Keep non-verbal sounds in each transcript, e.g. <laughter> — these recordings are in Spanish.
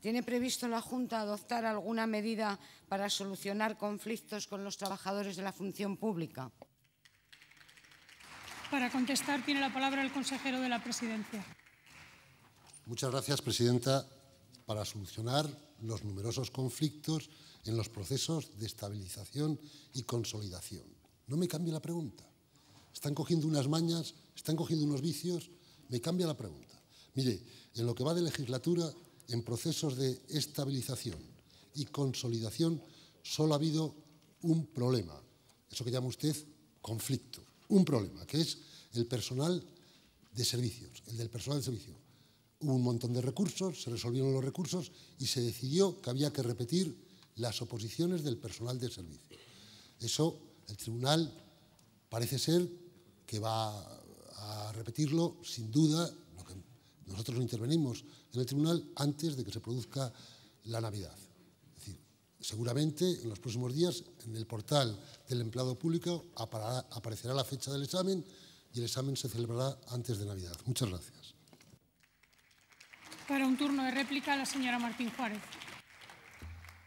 ¿Tiene previsto la Junta adoptar alguna medida para solucionar conflictos con los trabajadores de la función pública? Para contestar tiene la palabra el consejero de la Presidencia. Muchas gracias, Presidenta. Para solucionar los numerosos conflictos en los procesos de estabilización y consolidación. No me cambie la pregunta. Están cogiendo unas mañas, están cogiendo unos vicios. Me cambia la pregunta. Mire, en lo que va de legislatura en procesos de estabilización y consolidación, solo ha habido un problema, eso que llama usted conflicto, un problema, que es el personal de servicios, el del personal de servicio. Hubo un montón de recursos, se resolvieron los recursos y se decidió que había que repetir las oposiciones del personal de servicio. Eso el tribunal parece ser que va a repetirlo sin duda nosotros intervenimos en el tribunal antes de que se produzca la Navidad. seguramente en los próximos días en el portal del empleado público aparecerá la fecha del examen y el examen se celebrará antes de Navidad. Muchas gracias. Para un turno de réplica, la señora Martín Juárez.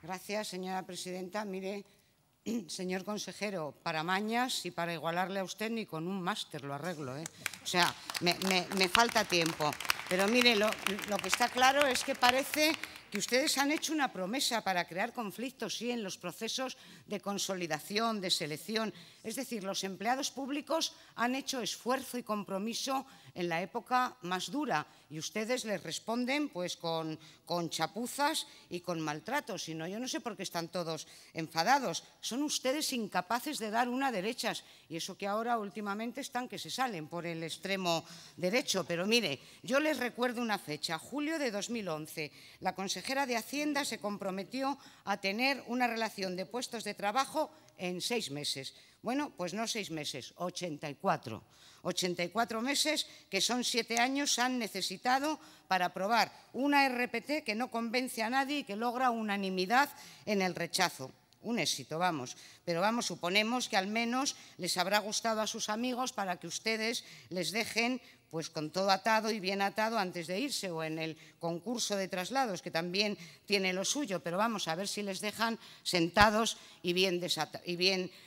Gracias, señora presidenta. Mire, <clears throat> señor consejero, para mañas y para igualarle a usted ni con un máster lo arreglo. ¿eh? O sea, me, falta tiempo. Pero mire, lo, que está claro es que parece que ustedes han hecho una promesa para crear conflictos, sí, en los procesos de consolidación, de selección. Es decir, los empleados públicos han hecho esfuerzo y compromiso en la época más dura y ustedes les responden pues con, chapuzas y con maltratos. sino yo no sé por qué están todos enfadados. Son ustedes incapaces de dar una derechas y eso que ahora últimamente están que se salen por el extremo derecho. Pero mire, yo les recuerdo una fecha, julio de 2011. La consejera de Hacienda se comprometió a tener una relación de puestos de trabajo en seis meses. Bueno, pues no seis meses, 84. 84 meses, que son siete años, han necesitado para aprobar una RPT que no convence a nadie y que logra unanimidad en el rechazo. Un éxito, vamos. Pero vamos, suponemos que al menos les habrá gustado a sus amigos para que ustedes les dejen pues con todo atado y bien atado antes de irse o en el concurso de traslados que también tiene lo suyo, pero vamos a ver si les dejan sentados y bien,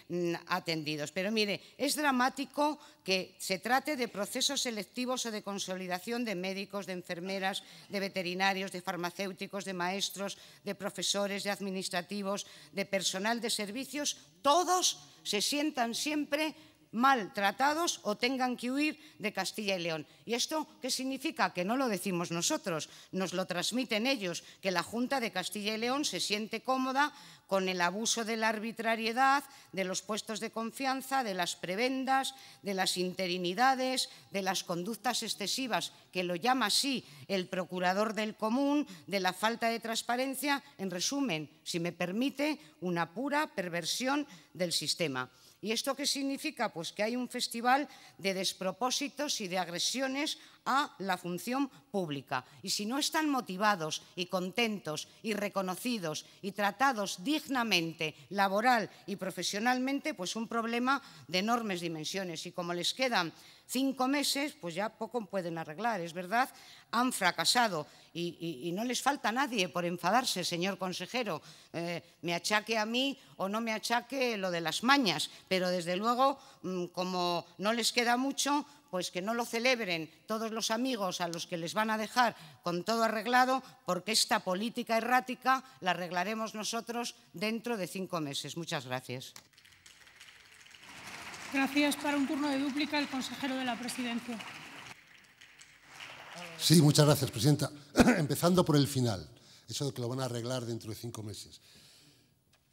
mm, atendidos. Pero mire, es dramático que se trate de procesos selectivos o de consolidación de médicos, de enfermeras, de veterinarios, de farmacéuticos, de maestros, de profesores, de administrativos, de personal de servicios, todos se sientan siempre maltratados o tengan que huir de Castilla y León. ¿Y esto qué significa? Que no lo decimos nosotros, nos lo transmiten ellos, que la Junta de Castilla y León se siente cómoda con el abuso de la arbitrariedad, de los puestos de confianza, de las prebendas, de las interinidades, de las conductas excesivas, que lo llama así el procurador del común, de la falta de transparencia, en resumen, si me permite, una pura perversión del sistema. ¿Y esto qué significa? Pues que hay un festival de despropósitos y de agresiones a la función pública. Y si no están motivados y contentos y reconocidos y tratados dignamente, laboral y profesionalmente, pues un problema de enormes dimensiones. Y como les quedan cinco meses, pues ya poco pueden arreglar, es verdad, han fracasado y, no les falta nadie por enfadarse, señor consejero. Eh, me achaque a mí o no me achaque lo de las mañas, pero desde luego, mm, como no les queda mucho, pues que no lo celebren todos los amigos a los que les van a dejar con todo arreglado, porque esta política errática la arreglaremos nosotros dentro de cinco meses. Muchas gracias. Gracias. Para un turno de dúplica, el consejero de la Presidencia. Sí, muchas gracias, Presidenta. <clears throat> Empezando por el final, eso de que lo van a arreglar dentro de cinco meses.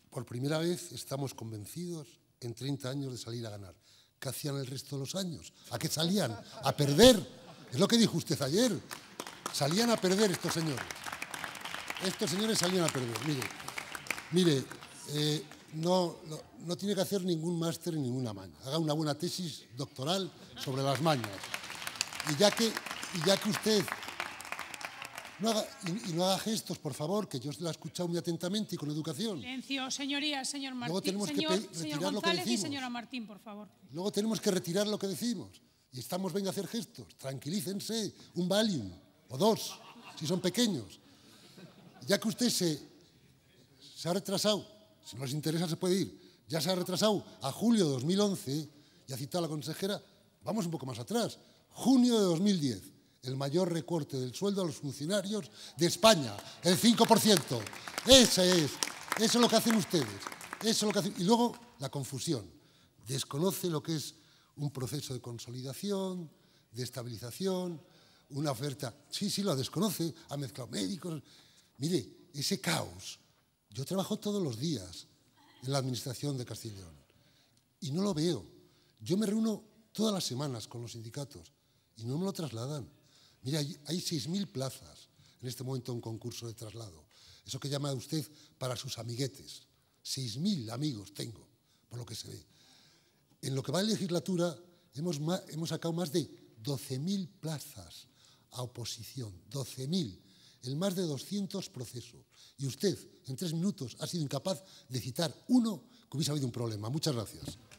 Por primera vez estamos convencidos en 30 años de salir a ganar hacían el resto de los años? ¿A qué salían? A perder. Es lo que dijo usted ayer. Salían a perder estos señores. Estos señores salían a perder. Mire, eh, no, no, tiene que hacer ningún máster en ninguna maña. Haga una buena tesis doctoral sobre las mañas. Y ya que, y ya que usted y, no haga gestos, por favor, que yo la he escuchado muy atentamente y con educación. Silencio, señorías, señor Martín. Luego tenemos que retirar lo que decimos. y Luego tenemos que retirar lo que decimos. Y estamos, venga a hacer gestos. Tranquilícense, un Valium o dos, si son pequeños. Ya que usted se, se ha retrasado, si no les interesa se puede ir, ya se ha retrasado a julio de 2011 y ha citado a la consejera, vamos un poco más atrás, junio de 2010 el mayor recorte del sueldo a los funcionarios de España, el 5%. Eso es, eso es lo que hacen ustedes. Eso es lo que hacen. Y luego la confusión. Desconoce lo que es un proceso de consolidación, de estabilización, una oferta. Sí, sí, la desconoce, ha mezclado médicos. Mire, ese caos. Yo trabajo todos los días en la administración de Castellón y no lo veo. Yo me reúno todas las semanas con los sindicatos y no me lo trasladan. Mira, hay 6.000 plazas en este momento en concurso de traslado. Eso que llama usted para sus amiguetes. 6.000 amigos tengo, por lo que se ve. En lo que va de legislatura hemos, hemos sacado más de 12.000 plazas a oposición. 12.000 en más de 200 procesos. Y usted, en tres minutos, ha sido incapaz de citar uno que hubiese habido un problema. Muchas gracias.